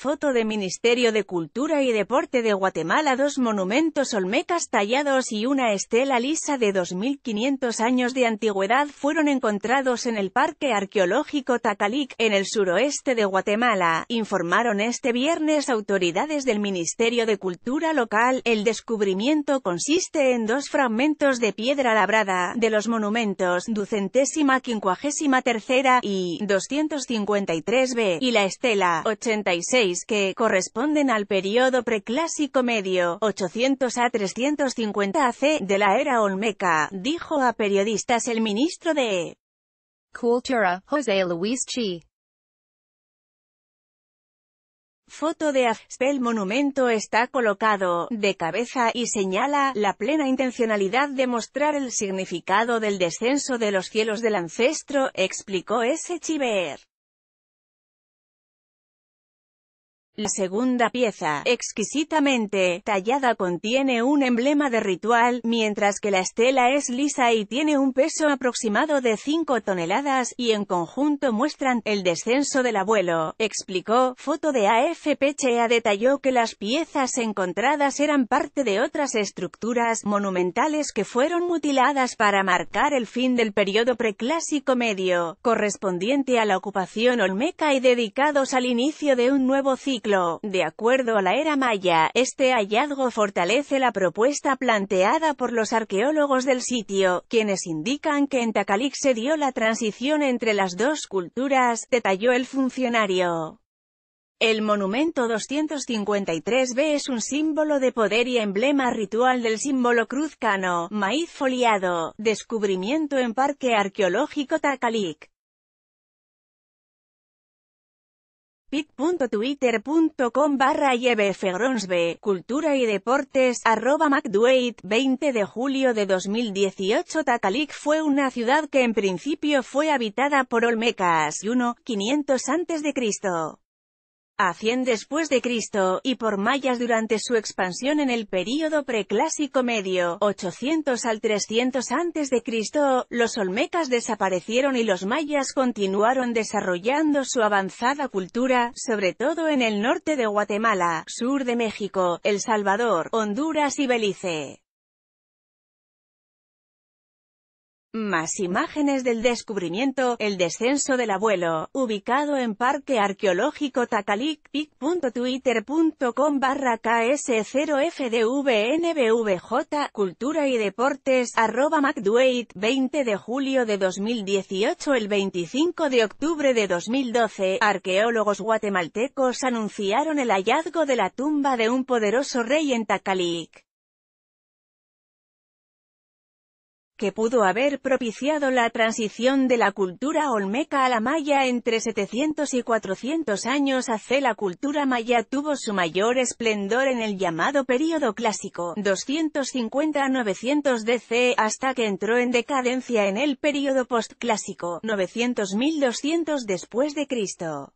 Foto de Ministerio de Cultura y Deporte de Guatemala Dos monumentos olmecas tallados y una estela lisa de 2.500 años de antigüedad fueron encontrados en el Parque Arqueológico Tacalic, en el suroeste de Guatemala, informaron este viernes autoridades del Ministerio de Cultura local. El descubrimiento consiste en dos fragmentos de piedra labrada, de los monumentos ducentésima quincuagésima tercera y 253b, y la estela 86 que corresponden al periodo preclásico medio, 800 a 350 AC, de la era olmeca, dijo a periodistas el ministro de Cultura, José Luis Chi. Foto de Aspel monumento está colocado, de cabeza, y señala, la plena intencionalidad de mostrar el significado del descenso de los cielos del ancestro, explicó S. Chiver. La segunda pieza, exquisitamente tallada contiene un emblema de ritual, mientras que la estela es lisa y tiene un peso aproximado de 5 toneladas, y en conjunto muestran el descenso del abuelo, explicó. Foto de AFP Chea detalló que las piezas encontradas eran parte de otras estructuras monumentales que fueron mutiladas para marcar el fin del periodo preclásico medio, correspondiente a la ocupación olmeca y dedicados al inicio de un nuevo ciclo. De acuerdo a la era maya, este hallazgo fortalece la propuesta planteada por los arqueólogos del sitio, quienes indican que en Takalik se dio la transición entre las dos culturas, detalló el funcionario. El monumento 253b es un símbolo de poder y emblema ritual del símbolo cruzcano, maíz foliado, descubrimiento en Parque Arqueológico Takalik, pic.twitter.com barra Gronsby, Cultura y Deportes, arroba 20 de julio de 2018 Tatalic fue una ciudad que en principio fue habitada por Olmecas y 1, 500 a.C a 100 después de Cristo, y por mayas durante su expansión en el período preclásico medio, 800 al 300 antes de Cristo, los olmecas desaparecieron y los mayas continuaron desarrollando su avanzada cultura, sobre todo en el norte de Guatemala, sur de México, El Salvador, Honduras y Belice. Más imágenes del descubrimiento, el descenso del abuelo, ubicado en Parque Arqueológico pic.twitter.com barra KS0FDVNBVJ, Cultura y Deportes, arroba Macduate. 20 de julio de 2018 El 25 de octubre de 2012, arqueólogos guatemaltecos anunciaron el hallazgo de la tumba de un poderoso rey en Tacalic. que pudo haber propiciado la transición de la cultura olmeca a la maya entre 700 y 400 años hace la cultura maya tuvo su mayor esplendor en el llamado período clásico, 250 a 900 DC, hasta que entró en decadencia en el período postclásico, 900-1200 después de Cristo.